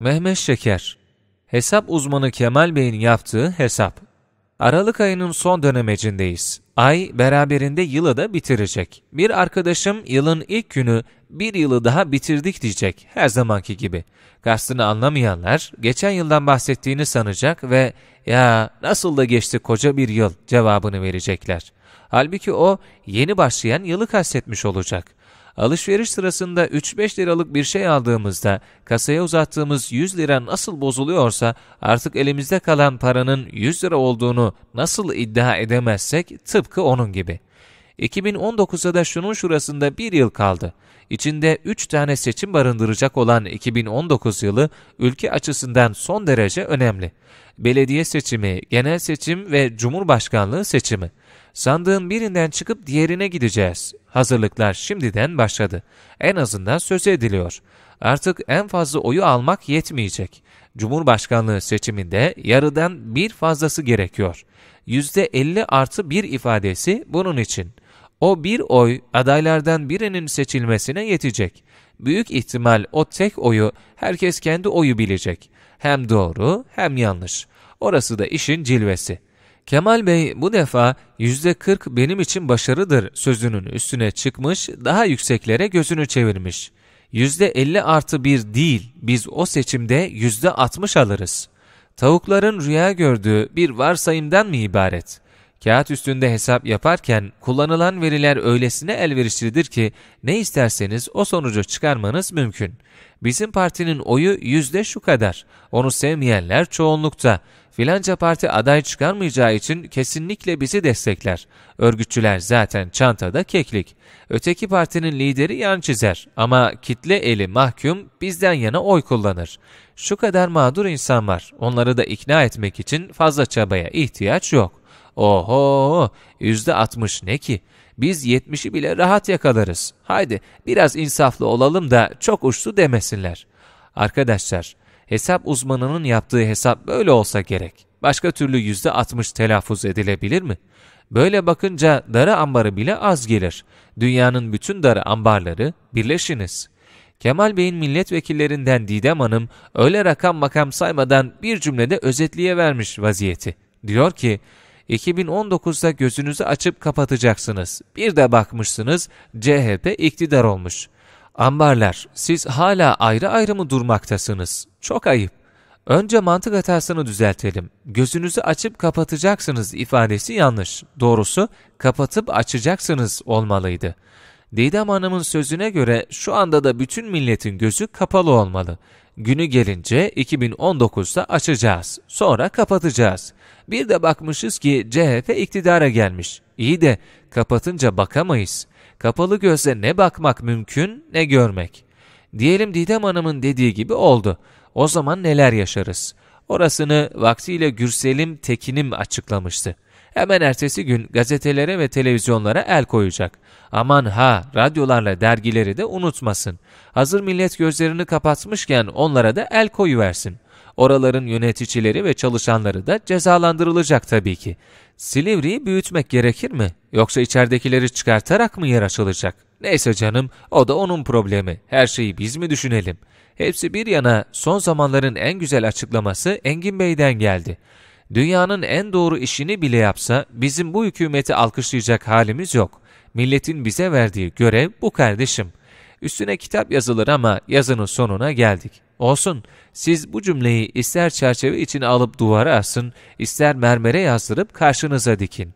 Mehmet Şeker Hesap uzmanı Kemal Bey'in yaptığı hesap. Aralık ayının son dönemecindeyiz. Ay beraberinde yılı da bitirecek. Bir arkadaşım yılın ilk günü bir yılı daha bitirdik diyecek her zamanki gibi. Kastını anlamayanlar geçen yıldan bahsettiğini sanacak ve ya nasıl da geçti koca bir yıl cevabını verecekler. Halbuki o yeni başlayan yılı kastetmiş olacak. Alışveriş sırasında 3-5 liralık bir şey aldığımızda kasaya uzattığımız 100 lira nasıl bozuluyorsa artık elimizde kalan paranın 100 lira olduğunu nasıl iddia edemezsek tıpkı onun gibi. 2019'da da şunun şurasında bir yıl kaldı. İçinde 3 tane seçim barındıracak olan 2019 yılı ülke açısından son derece önemli. Belediye seçimi, genel seçim ve cumhurbaşkanlığı seçimi. Sandığın birinden çıkıp diğerine gideceğiz. Hazırlıklar şimdiden başladı. En azından söz ediliyor. Artık en fazla oyu almak yetmeyecek. Cumhurbaşkanlığı seçiminde yarıdan bir fazlası gerekiyor. %50 artı bir ifadesi bunun için. O bir oy adaylardan birinin seçilmesine yetecek. Büyük ihtimal o tek oyu herkes kendi oyu bilecek. Hem doğru hem yanlış. Orası da işin cilvesi. Kemal Bey bu defa %40 benim için başarıdır sözünün üstüne çıkmış, daha yükseklere gözünü çevirmiş. %50 artı 1 değil, biz o seçimde %60 alırız. Tavukların rüya gördüğü bir varsayımdan mı ibaret? kağıt üstünde hesap yaparken kullanılan veriler öylesine elverişlidir ki ne isterseniz o sonucu çıkarmanız mümkün. Bizim partinin oyu yüzde şu kadar. Onu sevmeyenler çoğunlukta. Filanca parti aday çıkarmayacağı için kesinlikle bizi destekler. Örgütçüler zaten çantada keklik. Öteki partinin lideri yan çizer ama kitle eli mahkum bizden yana oy kullanır. Şu kadar mağdur insan var. Onları da ikna etmek için fazla çabaya ihtiyaç yok.'' Oho yüzde altmış ne ki? Biz yetmişi bile rahat yakalarız. Haydi biraz insaflı olalım da çok uçtu demesinler. Arkadaşlar hesap uzmanının yaptığı hesap böyle olsa gerek. Başka türlü yüzde altmış telaffuz edilebilir mi? Böyle bakınca darı ambarı bile az gelir. Dünyanın bütün darı ambarları birleşiniz. Kemal Bey'in milletvekillerinden Didem Hanım öyle rakam makam saymadan bir cümlede özetliye vermiş vaziyeti. Diyor ki, 2019'da gözünüzü açıp kapatacaksınız. Bir de bakmışsınız CHP iktidar olmuş. Ambarlar, siz hala ayrı ayrı mı durmaktasınız? Çok ayıp. Önce mantık hatasını düzeltelim. Gözünüzü açıp kapatacaksınız ifadesi yanlış. Doğrusu kapatıp açacaksınız olmalıydı. Didem Hanım'ın sözüne göre şu anda da bütün milletin gözü kapalı olmalı. Günü gelince 2019'da açacağız. Sonra kapatacağız. Bir de bakmışız ki CHP iktidara gelmiş. İyi de kapatınca bakamayız. Kapalı gözle ne bakmak mümkün ne görmek. Diyelim Didem Hanım'ın dediği gibi oldu. O zaman neler yaşarız? Orasını vaktiyle Gürselim Tekin'im açıklamıştı. Hemen ertesi gün gazetelere ve televizyonlara el koyacak. Aman ha, radyolarla dergileri de unutmasın. Hazır millet gözlerini kapatmışken onlara da el koyuversin. Oraların yöneticileri ve çalışanları da cezalandırılacak tabii ki. Silivri'yi büyütmek gerekir mi? Yoksa içeridekileri çıkartarak mı yer açılacak? Neyse canım, o da onun problemi. Her şeyi biz mi düşünelim? Hepsi bir yana son zamanların en güzel açıklaması Engin Bey'den geldi dünyanın en doğru işini bile yapsa bizim bu hükümeti alkışlayacak halimiz yok. Milletin bize verdiği görev bu kardeşim. Üstüne kitap yazılır ama yazının sonuna geldik. Olsun, siz bu cümleyi ister çerçeve içine alıp duvara asın, ister mermere yazdırıp karşınıza dikin.